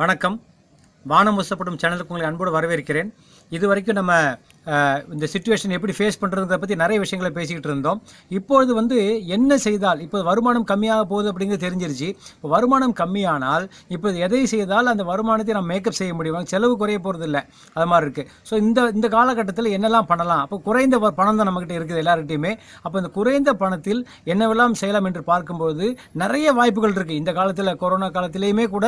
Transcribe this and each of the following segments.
வணக்கம் வானம் வசப்படும் சேனலுக்கு உங்களை அன்போடு வரவேற்கிறேன் இது வரைக்கும் நம்ம இந்த சுச்சுவேஷன் எப்படி ஃபேஸ் பண்ணுறதை பற்றி நிறைய விஷயங்களை பேசிக்கிட்டு இருந்தோம் இப்பொழுது வந்து என்ன செய்தால் இப்போ வருமானம் கம்மியாக போகுது அப்படிங்கிறது தெரிஞ்சிருச்சு இப்போ வருமானம் கம்மியானால் இப்போ எதை செய்தால் அந்த வருமானத்தை நம்ம மேக்கப் செய்ய முடியும் செலவு குறைய போகிறது இல்லை அது மாதிரி இருக்குது ஸோ இந்த இந்த காலகட்டத்தில் என்னெல்லாம் பண்ணலாம் அப்போ குறைந்த பணம் தான் நம்மக்கிட்ட இருக்குது எல்லார்கிட்டையுமே அப்போ இந்த குறைந்த பணத்தில் என்னவெல்லாம் செய்யலாம் என்று பார்க்கும்போது நிறைய வாய்ப்புகள் இருக்குது இந்த காலத்தில் கொரோனா காலத்திலேயுமே கூட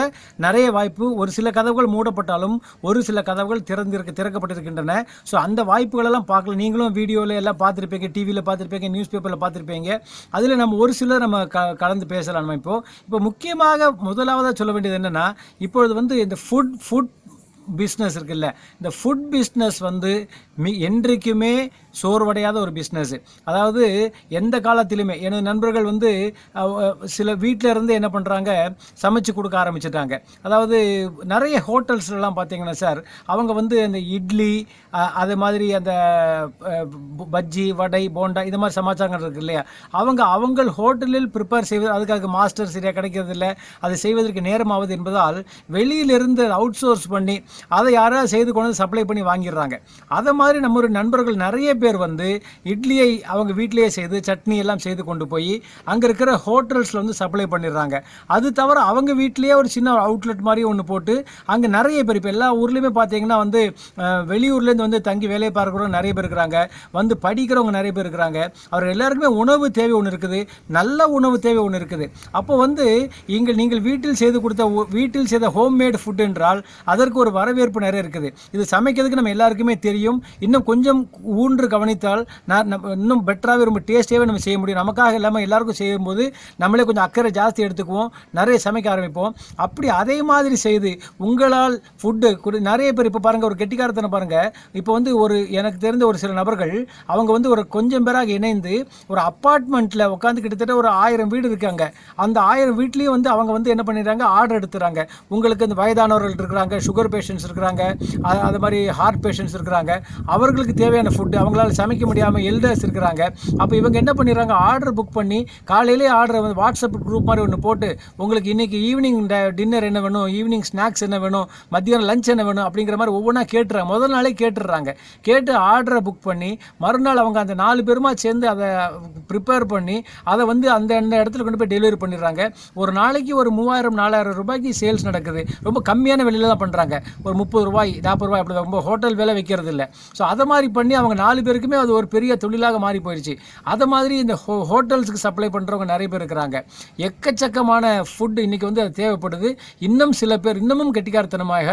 நிறைய வாய்ப்பு ஒரு சில கதவுகள் மூடப்பட்டாலும் ஒரு சில கதவுகள் திறந்திருக்க திறக்கப்பட்டிருக்கின்றன ஸோ அந்த வாய்ப்புகளெல்லாம் பார்க்கல நீங்களும் வீடியோவில் எல்லாம் பார்த்துருப்பீங்க டிவியில் பார்த்துருப்பீங்க நியூஸ் பேப்பரில் பார்த்துருப்பீங்க அதில் நம்ம ஒரு சிலர் நம்ம க கலந்து பேசலாம் நம்ம இப்போது இப்போ முக்கியமாக முதலாவதாக சொல்ல வேண்டியது என்னென்னா இப்பொழுது வந்து இந்த ஃபுட் ஃபுட் பிஸ்னஸ் இருக்குல்ல இந்த ஃபுட் பிஸ்னஸ் வந்து மி என்றைக்குமே சோர்வடையாத ஒரு பிஸ்னஸ் அதாவது எந்த காலத்திலுமே எனது நண்பர்கள் வந்து சில வீட்டில் இருந்து என்ன பண்ணுறாங்க சமைச்சு கொடுக்க ஆரம்பிச்சிட்டாங்க அதாவது நிறைய ஹோட்டல்ஸ்லாம் பார்த்தீங்கன்னா சார் அவங்க வந்து அந்த இட்லி அது மாதிரி அந்த பஜ்ஜி வடை போண்டா இது மாதிரி சமாச்சாரங்கள் இருக்கு இல்லையா அவங்க அவங்கள் ஹோட்டலில் ப்ரிப்பேர் செய்வது அதுக்காக மாஸ்டர் சரியாக கிடைக்கிறது இல்லை அதை செய்வதற்கு நேரமாவது என்பதால் வெளியிலிருந்து அவுட் சோர்ஸ் பண்ணி அதை யாராவது செய்து கொண்டு சப்ளை பண்ணி வாங்கிடுறாங்க அதை மாதிரி நம்ம ஒரு நண்பர்கள் நிறைய பேர் வந்து இட்லியை அவங்க வீட்டிலேயே செய்து சட்னி எல்லாம் செய்து கொண்டு போய் அங்கே இருக்கிற ஹோட்டல்ஸில் வந்து சப்ளை பண்ணிடுறாங்க அது தவிர அவங்க வீட்லேயே ஒரு சின்ன அவுட்லெட் மாதிரி ஒன்று போட்டு அங்கே நிறைய பேர் இப்போ எல்லா ஊர்லேயுமே பார்த்தீங்கன்னா வந்து வெளியூர்லேருந்து வந்து தங்கி வேலையை பார்க்குறவங்க நிறைய பேர் இருக்கிறாங்க வந்து படிக்கிறவங்க நிறைய பேர் இருக்கிறாங்க அவர் எல்லாருக்குமே உணவு தேவை ஒன்று இருக்குது நல்ல உணவு தேவை ஒன்று இருக்குது அப்போ வந்து இங்கே நீங்கள் வீட்டில் செய்து கொடுத்த வீட்டில் செய்த ஹோம்மேட் ஃபுட் என்றால் அதற்கு ஒரு வர வரவேற்பு நிறைய இருக்குது இது சமைக்கிறதுக்கு நம்ம எல்லாருக்குமே தெரியும் இன்னும் கொஞ்சம் ஊன்று கவனித்தால் நான் இன்னும் பெட்டராகவே ரொம்ப டேஸ்ட்டாகவே நம்ம செய்ய முடியும் நமக்காக இல்லாமல் எல்லாருக்கும் செய்யும்போது நம்மளே கொஞ்சம் அக்கறை ஜாஸ்தி எடுத்துக்குவோம் நிறைய சமைக்க ஆரம்பிப்போம் அப்படி அதே மாதிரி செய்து உங்களால் ஃபுட்டு நிறைய பேர் இப்போ பாருங்கள் ஒரு கெட்டிக்காரத்தனை பாருங்கள் இப்போ வந்து ஒரு எனக்கு தெரிந்த ஒரு சில நபர்கள் அவங்க வந்து ஒரு கொஞ்சம் பேராக இணைந்து ஒரு அப்பார்ட்மெண்ட்டில் உட்காந்து கிட்டத்தட்ட ஒரு ஆயிரம் வீடு இருக்காங்க அந்த ஆயிரம் வீட்லேயும் வந்து அவங்க வந்து என்ன பண்ணிடுறாங்க ஆர்டர் எடுத்துறாங்க உங்களுக்கு இந்த வயதானவர்கள் இருக்கிறாங்க சுகர் பேஷண்ட் பேஷண்ட்ஸ் இருக்கிறாங்க அது மாதிரி ஹார்ட் பேஷண்ட்ஸ் இருக்கிறாங்க அவர்களுக்கு தேவையான ஃபுட்டு அவங்களால சமைக்க முடியாமல் எல்டர்ஸ் இருக்கிறாங்க அப்போ இவங்க என்ன பண்ணிடுறாங்க ஆர்டர் புக் பண்ணி காலையிலே ஆர்டர் வந்து வாட்ஸ்அப் குரூப் மாதிரி ஒன்று போட்டு உங்களுக்கு இன்றைக்கி ஈவினிங் டின்னர் என்ன வேணும் ஈவினிங் ஸ்நாக்ஸ் என்ன வேணும் மத்தியானம் லஞ்ச் என்ன வேணும் அப்படிங்கிற மாதிரி ஒவ்வொன்றா கேட்டுறாங்க முதல் நாளே கேட்டுடுறாங்க கேட்டு ஆர்டரை புக் பண்ணி மறுநாள் அவங்க அந்த நாலு பேருமா சேர்ந்து அதை ப்ரிப்பேர் பண்ணி அதை வந்து அந்த அந்த இடத்துல கொண்டு போய் டெலிவரி பண்ணிடுறாங்க ஒரு நாளைக்கு ஒரு மூவாயிரம் நாலாயிரம் ரூபாய்க்கு சேல்ஸ் நடக்குது ரொம்ப கம்மியான வெளியில் தான் பண்ணுறாங்க ஒரு முப்பது ரூபாய் நாற்பது ரூபாய் அப்படி ரொம்ப ஹோட்டல் வேலை வைக்கிறது இல்லை ஸோ அதை மாதிரி பண்ணி அவங்க நாலு பேருக்குமே அது ஒரு பெரிய தொழிலாக மாறி போயிடுச்சு அதை மாதிரி இந்த ஹோ ஹோட்டல்ஸுக்கு சப்ளை பண்ணுறவங்க நிறைய பேர் இருக்கிறாங்க எக்கச்சக்கமான ஃபுட்டு இன்றைக்கி வந்து அது தேவைப்படுது இன்னும் சில பேர் இன்னமும் கெட்டிக்காரத்தனமாக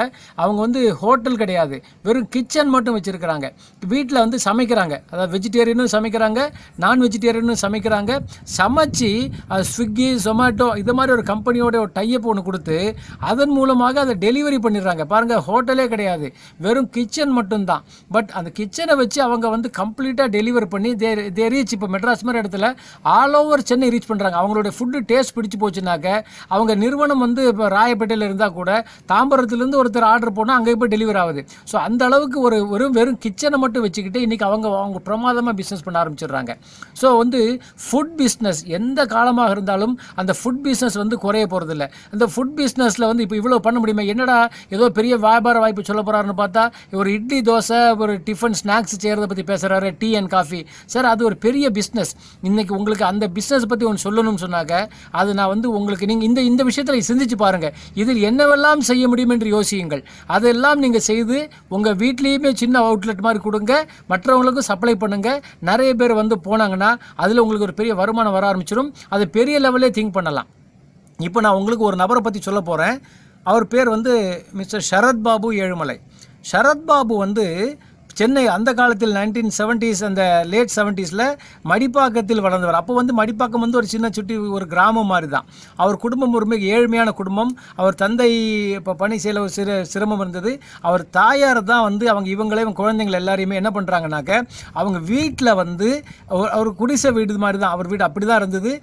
அவங்க வந்து ஹோட்டல் கிடையாது வெறும் கிச்சன் மட்டும் வச்சுருக்கிறாங்க வீட்டில் வந்து சமைக்கிறாங்க அதாவது வெஜிடேரியனும் சமைக்கிறாங்க நான் வெஜிடேரியனும் சமைக்கிறாங்க சமைச்சு ஸ்விக்கி ஜொமேட்டோ இது மாதிரி ஒரு கம்பெனியோட ஒரு டையப் ஒன்று கொடுத்து அதன் மூலமாக அதை டெலிவரி பண்ணிடுறாங்க பாருங்கள் ஹோட்டலே கிடையாது வெறும் கிச்சன் மட்டும்தான் பட் அந்த கிச்சனை வச்சு அவங்க வந்து கம்ப்ளீட்டாக டெலிவர் பண்ணி தே ரீச் இப்போ மெட்ராஸ் மாதிரி இடத்துல ஆல் ஓவர் சென்னை ரீச் பண்ணுறாங்க அவங்களுடைய ஃபுட்டு டேஸ்ட் பிடிச்சி போச்சுனாக்க அவங்க நிறுவனம் வந்து இப்போ ராயப்பேட்டையில் இருந்தால் கூட தாம்பரத்துலேருந்து ஒருத்தர் ஆர்டர் போனால் அங்கே போய் டெலிவர் ஆகுது ஸோ அந்த அளவுக்கு ஒரு வெறும் வெறும் கிச்சனை மட்டும் வச்சுக்கிட்டு இன்றைக்கி அவங்க அவங்க பிரமாதமாக பிஸ்னஸ் பண்ண ஆரம்பிச்சிடுறாங்க ஸோ வந்து ஃபுட் பிஸ்னஸ் எந்த காலமாக இருந்தாலும் அந்த ஃபுட் பிஸ்னஸ் வந்து குறைய போகிறதில்ல அந்த ஃபுட் பிஸ்னஸில் வந்து இப்போ இவ்வளோ பண்ண முடியுமா என்னடா ஏதோ பெரிய வா வியாபார வாய்ப்பு சொல்ல போகிறாருன்னு பார்த்தா ஒரு இட்லி தோசை ஒரு டிஃபன் ஸ்நாக்ஸ் செய்கிறத பற்றி பேசுகிறாரு டீ அண்ட் காஃபி சார் அது ஒரு பெரிய பிஸ்னஸ் இன்றைக்கி உங்களுக்கு அந்த பிஸ்னஸ் பற்றி ஒன்று சொல்லணும்னு சொன்னாக்க அது நான் வந்து உங்களுக்கு நீங்கள் இந்த இந்த விஷயத்தில் சிந்திச்சு பாருங்கள் இதில் என்னவெல்லாம் செய்ய முடியும் என்று யோசியுங்கள் அதெல்லாம் நீங்கள் செய்து உங்கள் வீட்லேயுமே சின்ன அவுட்லெட் மாதிரி கொடுங்க மற்றவங்களுக்கும் சப்ளை பண்ணுங்கள் நிறைய பேர் வந்து போனாங்கன்னா அதில் உங்களுக்கு ஒரு பெரிய வருமானம் வர ஆரம்பிச்சிடும் அது பெரிய லெவலே திங்க் பண்ணலாம் இப்போ நான் உங்களுக்கு ஒரு நபரை பற்றி சொல்ல போகிறேன் அவர் பேர் வந்து மிஸ்டர் சரத்பாபு ஏழுமலை சரத்பாபு வந்து சென்னை அந்த காலத்தில் நைன்டீன் செவன்டிஸ் அந்த லேட் செவன்டீஸில் மடிப்பாக்கத்தில் வளர்ந்தவர் அப்போ வந்து மடிப்பாக்கம் வந்து ஒரு சின்ன சுட்டி ஒரு கிராமம் மாதிரி தான் அவர் குடும்பம் ஒரு மிக ஏழ்மையான குடும்பம் அவர் தந்தை இப்போ பணி செய்யல ஒரு சிறு சிரமம் இருந்தது அவர் தாயார் தான் வந்து அவங்க இவங்க குழந்தைங்கள எல்லாரையுமே என்ன பண்ணுறாங்கனாக்க அவங்க வீட்டில் வந்து அவர் குடிசை வீடு மாதிரி தான் அவர் வீடு அப்படி தான் இருந்தது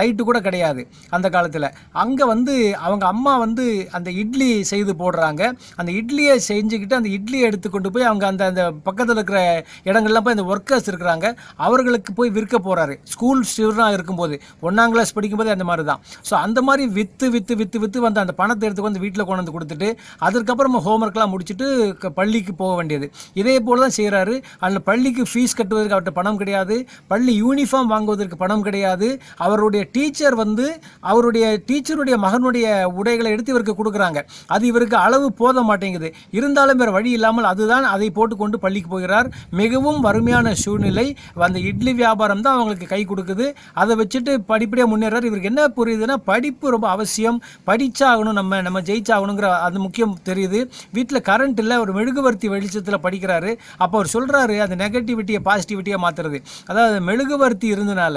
லைட்டு கூட கிடையாது அந்த காலத்தில் அங்கே வந்து அவங்க அம்மா வந்து அந்த இட்லி செய்து போடுறாங்க அந்த இட்லியை செஞ்சுக்கிட்டு அந்த இட்லியை எடுத்து கொண்டு போய் அவங்க அந்த அந்த பக்கத்தில் இருக்கிற இடங்கள்லாம் போய் இந்த ஒர்க்கர்ஸ் இருக்கிறாங்க அவர்களுக்கு போய் விற்க போகிறாரு ஸ்கூல் ஸ்டூடெண்டாக இருக்கும்போது ஒன்றாம் கிளாஸ் படிக்கும்போது அந்த மாதிரி தான் ஸோ அந்த மாதிரி விற்று விற்று விற்று விற்று வந்து அந்த பணத்தை எடுத்து வந்து வீட்டில் கொண்டு வந்து கொடுத்துட்டு அதுக்கப்புறமா ஹோம்ஒர்க்லாம் முடிச்சுட்டு பள்ளிக்கு போக வேண்டியது இதே போல் தான் செய்கிறாரு அதில் பள்ளிக்கு ஃபீஸ் கட்டுவதற்கு அவர்கிட்ட பணம் கிடையாது பள்ளி யூனிஃபார்ம் வாங்குவதற்கு பணம் கிடையாது அவருடைய டீச்சர் வந்து அவருடைய டீச்சருடைய மகனுடைய உடைகளை எடுத்து இவருக்கு கொடுக்குறாங்க அது இவருக்கு அளவு போத மாட்டேங்குது இருந்தாலும் வேறு வழி இல்லாமல் அதுதான் அதை போட்டுக்கொண்டு பள்ளிக்கு போகிறார் மிகவும் வறுமையான சூழ்நிலை அந்த இட்லி வியாபாரம் தான் அவங்களுக்கு கை கொடுக்குது அதை வச்சுட்டு படிப்படியாக முன்னேறார் இவருக்கு என்ன புரியுதுன்னா படிப்பு ரொம்ப அவசியம் படித்தாகணும் நம்ம நம்ம ஜெயிச்சாகணுங்கிற அது முக்கியம் தெரியுது வீட்டில் கரண்ட் இல்லை ஒரு மெழுகுவர்த்தி வெளிச்சத்தில் படிக்கிறாரு அப்போ அவர் சொல்கிறாரு அந்த நெகட்டிவிட்டியை பாசிட்டிவிட்டியாக மாற்றுறது அதாவது மெழுகுவர்த்தி இருந்தனால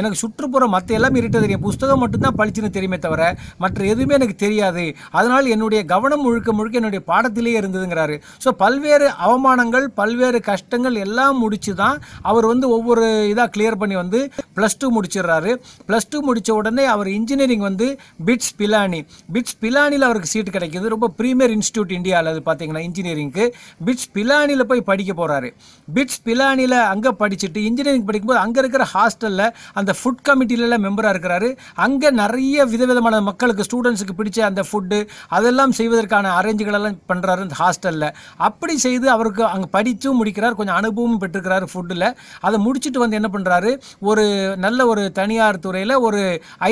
எனக்கு சுற்றுப்புறம் மற்ற எல்லாமே இருட்ட தெரியும் புஸ்தகம் மட்டும்தான் படிச்சுன்னு தெரியுமே தவிர மற்ற எதுவுமே எனக்கு தெரியாது அதனால் என்னுடைய கவனம் முழுக்க முழுக்க என்னுடைய பாடத்திலே இருந்ததுங்கிறாரு ஸோ பல்வேறு அவமானங்கள் கஷ்டங்கள் பல்வேறு கஷ்டங்கள் எல்லாம் முடித்து தான் அவர் வந்து ஒவ்வொரு இதாக கிளியர் பண்ணி வந்து ப்ளஸ் டூ முடிச்சிடுறாரு ப்ளஸ் டூ முடித்த உடனே அவர் இன்ஜினியரிங் வந்து பிட்ஸ் பிலானி பிட்ஸ் பிலானியில் அவருக்கு சீட் கிடைக்கிது ரொம்ப ப்ரீமியர் இன்ஸ்டியூட் இந்தியாவில் அது பார்த்தீங்கன்னா இன்ஜினியரிங்க்கு பிட்ஸ் பிலானியில் போய் படிக்க போகிறாரு பிட்ஸ் பிலானியில் அங்கே படிச்சுட்டு இன்ஜினியரிங் படிக்கும்போது அங்கே இருக்கிற ஹாஸ்டலில் அந்த ஃபுட் கமிட்டிலலாம் மெம்பராக இருக்கிறாரு அங்கே நிறைய விதவிதமான மக்களுக்கு ஸ்டூடெண்ட்ஸுக்கு பிடிச்ச அந்த ஃபுட்டு அதெல்லாம் செய்வதற்கான அரேஞ்சுகளெல்லாம் பண்ணுறாரு அந்த ஹாஸ்டலில் அப்படி செய்து அவருக்கு அங்கே படித்தும் முடிக்கிறார் கொஞ்சம் அனுபவமும் பெற்றுக்கிறார் ஃபுட்டில் அதை முடிச்சுட்டு வந்து என்ன பண்ணுறாரு ஒரு நல்ல ஒரு தனியார் துறையில் ஒரு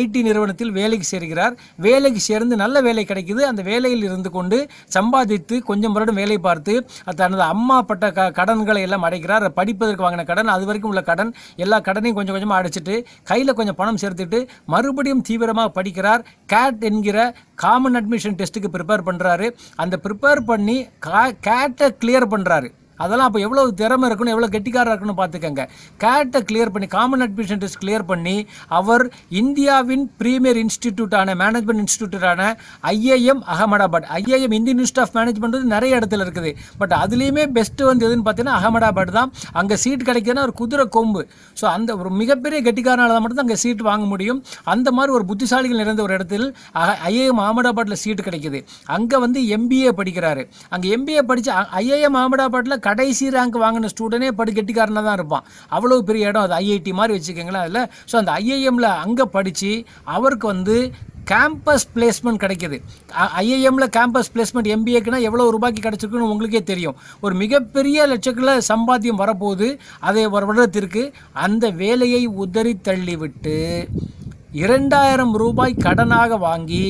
ஐடி நிறுவனத்தில் வேலைக்கு சேர்கிறார் வேலைக்கு சேர்ந்து நல்ல வேலை கிடைக்குது அந்த வேலையில் இருந்து கொண்டு சம்பாதித்து கொஞ்சம் வருடம் வேலை பார்த்து தனது அம்மா பட்ட க கடன்களை எல்லாம் அடைக்கிறார் படிப்பதற்கு வாங்கின கடன் அது வரைக்கும் உள்ள கடன் எல்லா கடனையும் கொஞ்சம் கொஞ்சமாக அடைச்சிட்டு கையில் கொஞ்சம் பணம் சேர்த்துட்டு மறுபடியும் தீவிரமாக படிக்கிறார் கேட் என்கிற காமன் அட்மிஷன் டெஸ்ட்டுக்கு ப்ரிப்பேர் பண்ணுறாரு அந்த ப்ரிப்பேர் பண்ணி கா கேட்டை கிளியர் பண்ணுறாரு அதெல்லாம் அப்போ எவ்வளோ திறமை இருக்கணும் எவ்வளோ கெட்டிக்காரம் இருக்கணும் பார்த்துக்கங்க கேட்டை கிளியர் பண்ணி காமன் அட்மிஷன் டெஸ்ட் கிளியர் பண்ணி அவர் இந்தியாவின் ப்ரீமியர் இன்ஸ்டிடியூட்டான மேனேஜ்மெண்ட் இன்ஸ்டிடியூட்டான IIM Ahmedabad IIM Indian institute of management வந்து நிறைய இடத்துல இருக்குது பட் அதுலேயுமே பெஸ்ட்டு வந்து எதுன்னு பார்த்தீங்கன்னா அகமதாபாத் தான் அங்கே சீட் கிடைக்குதுன்னா ஒரு குதிரை கொம்பு ஸோ அந்த ஒரு மிகப்பெரிய கெட்டிக்காரனால மட்டும் தான் அங்கே சீட் வாங்க முடியும் அந்த மாதிரி ஒரு புத்திசாலிகள் நிறைந்த ஒரு இடத்தில் ஐஏஎம் அகமதாபாத்தில் சீட் கிடைக்குது அங்கே வந்து எம்பிஏ படிக்கிறாரு அங்கே எம்பிஏ படித்து ஐஏஎம் அகமதாபாத்தில் கடைசி ரேங்க் வாங்கின ஸ்டூடெண்டே படி கெட்டிக்காரனாக தான் இருப்பான் அவ்வளோ பெரிய இடம் அது ஐஐடி மாதிரி வச்சுக்கோங்களேன் அதில் ஸோ அந்த ஐஐஎம்மில் அங்கே படித்து அவருக்கு வந்து கேம்பஸ் பிளேஸ்மெண்ட் கிடைக்கிது ஐஐஎம்மில் கேம்பஸ் பிளேஸ்மெண்ட் எம்பிஏக்குனா எவ்வளோ ரூபாய்க்கு கிடச்சிருக்குன்னு உங்களுக்கே தெரியும் ஒரு மிகப்பெரிய லட்சக்கில் சம்பாத்தியம் வரப்போகுது அதை ஒரு வருடத்திற்கு அந்த வேலையை உதறி தள்ளிவிட்டு இரண்டாயிரம் ரூபாய் கடனாக வாங்கி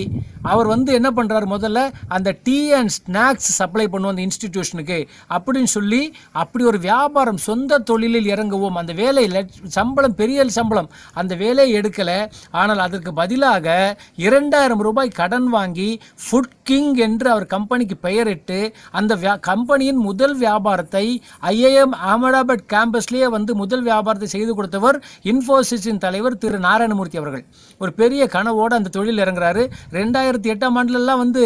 அவர் வந்து என்ன பண்ணுறாரு முதல்ல அந்த டீ அண்ட் ஸ்நாக்ஸ் சப்ளை பண்ணுவோம் அந்த இன்ஸ்டிடியூஷனுக்கு அப்படின்னு சொல்லி அப்படி ஒரு வியாபாரம் சொந்த தொழிலில் இறங்குவோம் அந்த வேலையில் சம்பளம் பெரிய சம்பளம் அந்த வேலையை எடுக்கலை ஆனால் அதற்கு பதிலாக இரண்டாயிரம் ரூபாய் கடன் வாங்கி ஃபுட் கிங் என்று அவர் கம்பெனிக்கு பெயரிட்டு அந்த கம்பெனியின் முதல் வியாபாரத்தை ஐஏஎம் அகமதாபாத் கேம்பஸ்லேயே வந்து முதல் வியாபாரத்தை செய்து கொடுத்தவர் இன்ஃபோசிஸின் தலைவர் திரு நாராயணமூர்த்தி அவர்கள் ஒரு பெரிய கனவோடு அந்த தொழில் இறங்குறாரு ரெண்டாயிரம் ரெண்டாயிரத்தி எட்டாம் ஆண்டுலலாம் வந்து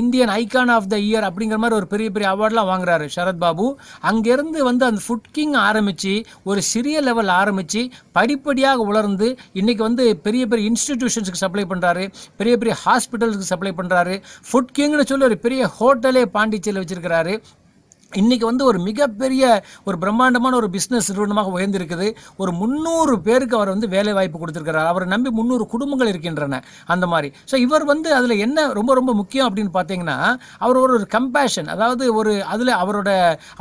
Indian icon of the year அப்படிங்கிற மாதிரி ஒரு பெரிய பெரிய அவார்ட்லாம் வாங்குறாரு சரத்பாபு அங்கேருந்து வந்து அந்த ஃபுட் கிங் ஆரம்பித்து ஒரு சிறிய லெவல் ஆரம்பித்து படிப்படியாக உலர்ந்து இன்றைக்கி வந்து பெரிய பெரிய இன்ஸ்டிடியூஷன்ஸுக்கு சப்ளை பண்ணுறாரு பெரிய பெரிய ஹாஸ்பிட்டல்ஸுக்கு சப்ளை பண்ணுறாரு ஃபுட் கிங்னு சொல்லி ஒரு பெரிய ஹோட்டலே பாண்டிச்சேரியில் வச்சுருக்கிறாரு இன்றைக்கி வந்து ஒரு மிகப்பெரிய ஒரு பிரம்மாண்டமான ஒரு பிஸ்னஸ் நிறுவனமாக உயர்ந்திருக்குது ஒரு முந்நூறு பேருக்கு அவர் வந்து வேலை வாய்ப்பு கொடுத்துருக்கிறார் அவரை நம்பி முந்நூறு குடும்பங்கள் இருக்கின்றன அந்த மாதிரி ஸோ இவர் வந்து அதில் என்ன ரொம்ப ரொம்ப முக்கியம் அப்படின்னு பார்த்தீங்கன்னா அவர் ஒரு ஒரு கம்பேஷன் அதாவது ஒரு அதில் அவரோட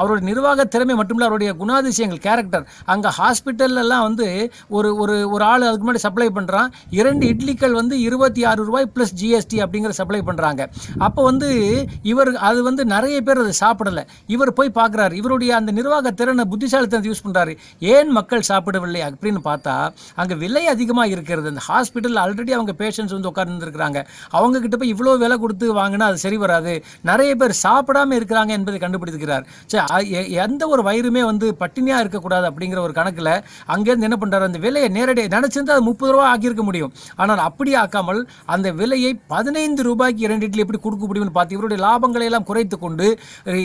அவரோட நிர்வாக திறமை மட்டும் இல்லை அவருடைய குணாதிசயங்கள் கேரக்டர் அங்கே ஹாஸ்பிட்டல்லாம் வந்து ஒரு ஒரு ஒரு ஆள் அதுக்கு முன்னாடி சப்ளை பண்ணுறான் இரண்டு இட்லிக்கள் வந்து இருபத்தி ஆறு ரூபாய் ப்ளஸ் ஜிஎஸ்டி அப்படிங்கிற சப்ளை பண்ணுறாங்க அப்போ வந்து இவர் அது வந்து நிறைய பேர் அதை சாப்பிடலை இவர் போய் பார்க்குறாரு இவருடைய அந்த நிர்வாக திறனை புத்திசாலித்தனத்தை யூஸ் பண்ணுறாரு ஏன் மக்கள் சாப்பிடவில்லை அப்படின்னு பார்த்தா அங்கே விலை அதிகமாக இருக்கிறது அந்த ஹாஸ்பிட்டலில் ஆல்ரெடி அவங்க பேஷண்ட்ஸ் வந்து உட்கார்ந்துருக்குறாங்க அவங்கக்கிட்ட போய் இவ்வளோ விலை கொடுத்து வாங்கினா அது சரி வராது நிறைய பேர் சாப்பிடாமல் இருக்கிறாங்க என்பதை கண்டுபிடிக்கிறார் சரி எந்த ஒரு வயிறுமே வந்து பட்டினியாக இருக்கக்கூடாது அப்படிங்கிற ஒரு கணக்கில் அங்கேருந்து என்ன பண்ணுறாரு அந்த விலையை நேரடியாக நினச்சிருந்து அது முப்பது ரூபா ஆக்கியிருக்க முடியும் ஆனால் அப்படி ஆக்காமல் அந்த விலையை பதினைந்து ரூபாய்க்கு இரண்டு இட்லி எப்படி கொடுக்க முடியும்னு பார்த்து இவருடைய லாபங்களை எல்லாம் குறைத்து கொண்டு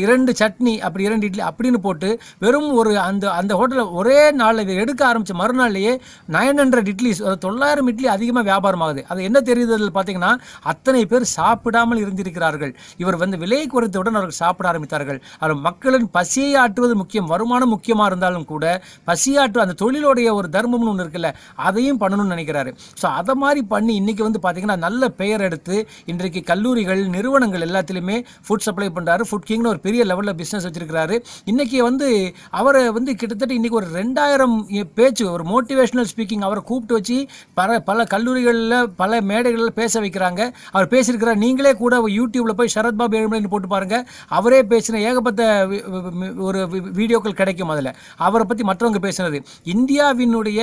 இரண்டு சட்னி சட்னி அப்படி இரண்டு இட்லி அப்படின்னு போட்டு வெறும் ஒரு அந்த அந்த ஹோட்டலில் ஒரே நாளில் இதை எடுக்க ஆரம்பித்த மறுநாள்லேயே நைன் ஹண்ட்ரட் இட்லிஸ் தொள்ளாயிரம் இட்லி அதிகமாக வியாபாரம் ஆகுது அது என்ன தெரியுது பார்த்தீங்கன்னா அத்தனை பேர் சாப்பிடாமல் இருந்திருக்கிறார்கள் இவர் வந்து விலை குறைத்தவுடன் அவர்கள் சாப்பிட ஆரம்பித்தார்கள் அவர் மக்களின் பசியை ஆற்றுவது முக்கியம் வருமானம் முக்கியமாக இருந்தாலும் கூட பசியாற்று அந்த தொழிலுடைய ஒரு தர்மம்னு ஒன்று இருக்குல்ல அதையும் பண்ணணும்னு நினைக்கிறாரு ஸோ அதை மாதிரி பண்ணி இன்றைக்கி வந்து பார்த்தீங்கன்னா நல்ல பெயர் எடுத்து இன்றைக்கு கல்லூரிகள் நிறுவனங்கள் எல்லாத்துலேயுமே ஃபுட் சப்ளை பண்ணுறாரு ஃபுட் கிங்னு ஒரு பெரிய லெவலில் பிஸ்னஸ் பிஸ்னஸ் வச்சுருக்கிறாரு இன்றைக்கி வந்து அவரை வந்து கிட்டத்தட்ட இன்றைக்கி ஒரு ரெண்டாயிரம் பேச்சு ஒரு மோட்டிவேஷ்னல் ஸ்பீக்கிங் அவரை கூப்பிட்டு வச்சு பல பல கல்லூரிகளில் பல மேடைகளில் பேச வைக்கிறாங்க அவர் பேசியிருக்கிறார் நீங்களே கூட யூடியூப்பில் போய் சரத்பாபு ஏழுமலைன்னு போட்டு பாருங்கள் அவரே பேசின ஏகப்பட்ட ஒரு வீடியோக்கள் கிடைக்கும் அதில் அவரை பற்றி மற்றவங்க பேசுனது இந்தியாவினுடைய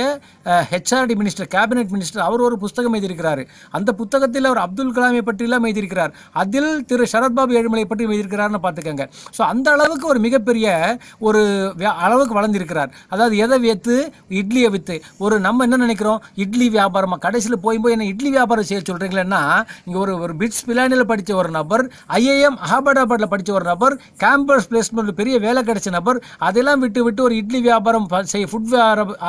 ஹெச்ஆர்டி மினிஸ்டர் கேபினெட் மினிஸ்டர் அவர் ஒரு புஸ்தகம் எழுதியிருக்கிறார் அந்த புத்தகத்தில் அவர் அப்துல் கலாமை பற்றியெல்லாம் எழுதியிருக்கிறார் அதில் திரு சரத்பாபு ஏழுமலை பற்றி எழுதியிருக்கிறார்னு பார்த்துக்கங்க ஸோ அந்த அளவுக்கு ஒரு மிகப்பெரிய ஒரு அளவுக்கு வளர்ந்திருக்கிறார் அதாவது எதை வித்து இட்லியை வித்து ஒரு நம்ம என்ன நினைக்கிறோம் இட்லி வியாபாரமாக கடைசியில் போய் போய் என்ன இட்லி வியாபாரம் செய்ய சொல்கிறீங்களேன்னா இங்கே ஒரு ஒரு பிட்ஸ் பிலானியில் படித்த ஒரு நபர் ஐஏஎம் அகமதாபாத்தில் படித்த ஒரு நபர் கேம்பஸ் பிளேஸ்மெண்ட் பெரிய வேலை கிடைச்ச நபர் அதெல்லாம் விட்டு விட்டு ஒரு இட்லி வியாபாரம் செய்ய ஃபுட்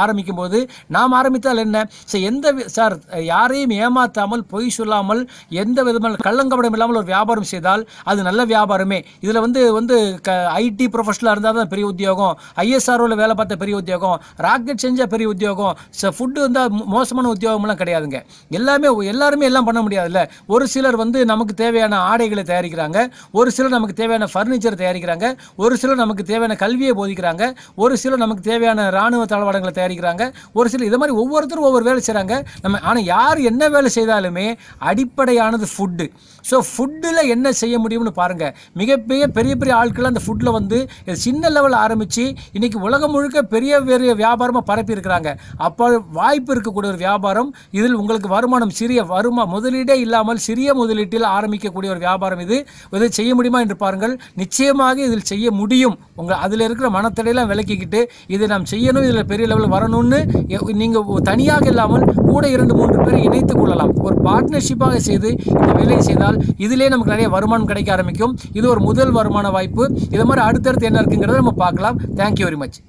ஆரம்பிக்கும் போது நாம் ஆரம்பித்தால் என்ன சார் எந்த சார் யாரையும் ஏமாற்றாமல் பொய் சொல்லாமல் எந்த விதமான கள்ளங்கபடம் இல்லாமல் ஒரு வியாபாரம் செய்தால் அது நல்ல வியாபாரமே இதில் வந்து வந்து க ஐடி ப்ரொஃபஷனலாக இருந்தால் தான் பெரிய உத்தியோகம் ஐஎஸ்ஆர்ஓவில் வேலை பார்த்த பெரிய உத்தியோகம் ராக்கெட் செஞ்சால் பெரிய உத்தியோகம் ஃபுட்டு வந்தால் மோசமான உத்தியோகம்லாம் கிடையாதுங்க எல்லாமே எல்லாருமே எல்லாம் பண்ண முடியாதுல்ல ஒரு சிலர் வந்து நமக்கு தேவையான ஆடைகளை தயாரிக்கிறாங்க ஒரு சிலர் நமக்கு தேவையான ஃபர்னிச்சர் தயாரிக்கிறாங்க ஒரு சிலர் நமக்கு தேவையான கல்வியை போதிக்கிறாங்க ஒரு சிலர் நமக்கு தேவையான இராணுவ தளவாடங்களை தயாரிக்கிறாங்க ஒரு சிலர் இதை மாதிரி ஒவ்வொருத்தரும் ஒவ்வொரு வேலை செய்கிறாங்க நம்ம ஆனால் யார் என்ன வேலை செய்தாலுமே அடிப்படையானது ஃபுட்டு ஸோ ஃபுட்டில் என்ன செய்ய முடியும்னு பாருங்கள் மிகப்பெரிய பெரிய பெரிய ஆட்கள் அந்த ஃபுட் ஃபுட்டில் வந்து சின்ன லெவல் ஆரம்பித்து இன்றைக்கி உலகம் முழுக்க பெரிய பெரிய வியாபாரமாக பரப்பி இருக்கிறாங்க அப்போ வாய்ப்பு இருக்கக்கூடிய ஒரு வியாபாரம் இதில் உங்களுக்கு வருமானம் சிறிய வருமா முதலீடே இல்லாமல் சிறிய முதலீட்டில் ஆரம்பிக்கக்கூடிய ஒரு வியாபாரம் இது இதை செய்ய முடியுமா என்று பாருங்கள் நிச்சயமாக இதில் செய்ய முடியும் உங்கள் அதில் இருக்கிற மனத்தடையெல்லாம் விளக்கிக்கிட்டு இதை நாம் செய்யணும் இதில் பெரிய லெவலில் வரணும்னு நீங்கள் தனியாக இல்லாமல் கூட இரண்டு மூன்று பேரை இணைத்துக் கொள்ளலாம் ஒரு பார்ட்னர்ஷிப்பாக செய்து இந்த வேலையை செய்தால் இதிலே நமக்கு நிறைய வருமானம் கிடைக்க ஆரம்பிக்கும் இது ஒரு முதல் வருமான வாய்ப்பு இதை மாதிரி அடுத்தடுத்து என்ன இருக்குங்கிறத நம்ம பார்க்கலாம் தேங்க்யூ வெரி மச்